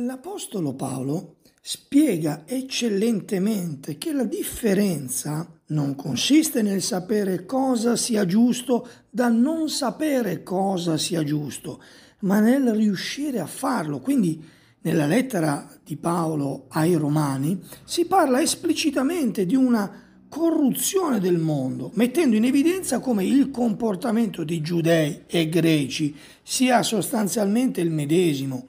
L'Apostolo Paolo spiega eccellentemente che la differenza non consiste nel sapere cosa sia giusto da non sapere cosa sia giusto, ma nel riuscire a farlo. Quindi nella lettera di Paolo ai Romani si parla esplicitamente di una corruzione del mondo, mettendo in evidenza come il comportamento di giudei e greci sia sostanzialmente il medesimo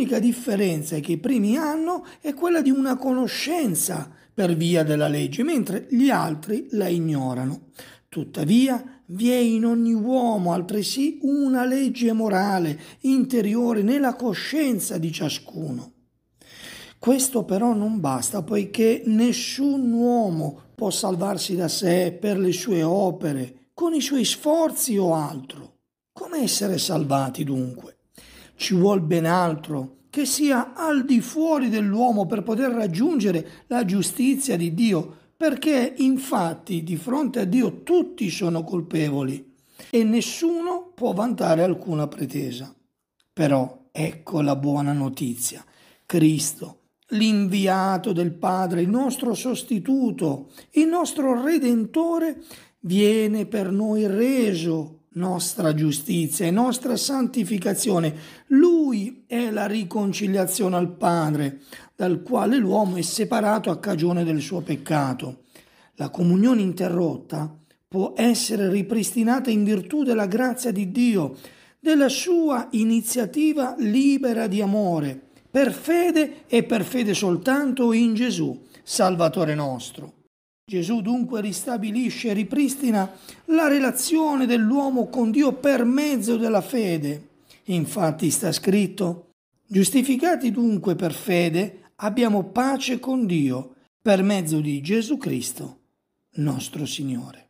L'unica differenza che i primi hanno è quella di una conoscenza per via della legge, mentre gli altri la ignorano. Tuttavia, vi è in ogni uomo altresì una legge morale interiore nella coscienza di ciascuno. Questo però non basta, poiché nessun uomo può salvarsi da sé per le sue opere, con i suoi sforzi o altro. Come essere salvati dunque? ci vuol ben altro, che sia al di fuori dell'uomo per poter raggiungere la giustizia di Dio, perché infatti di fronte a Dio tutti sono colpevoli e nessuno può vantare alcuna pretesa. Però ecco la buona notizia. Cristo, l'inviato del Padre, il nostro sostituto, il nostro redentore, viene per noi reso nostra giustizia e nostra santificazione. Lui è la riconciliazione al Padre, dal quale l'uomo è separato a cagione del suo peccato. La comunione interrotta può essere ripristinata in virtù della grazia di Dio, della sua iniziativa libera di amore, per fede e per fede soltanto in Gesù, Salvatore nostro. Gesù dunque ristabilisce e ripristina la relazione dell'uomo con Dio per mezzo della fede. Infatti sta scritto, giustificati dunque per fede, abbiamo pace con Dio per mezzo di Gesù Cristo, nostro Signore.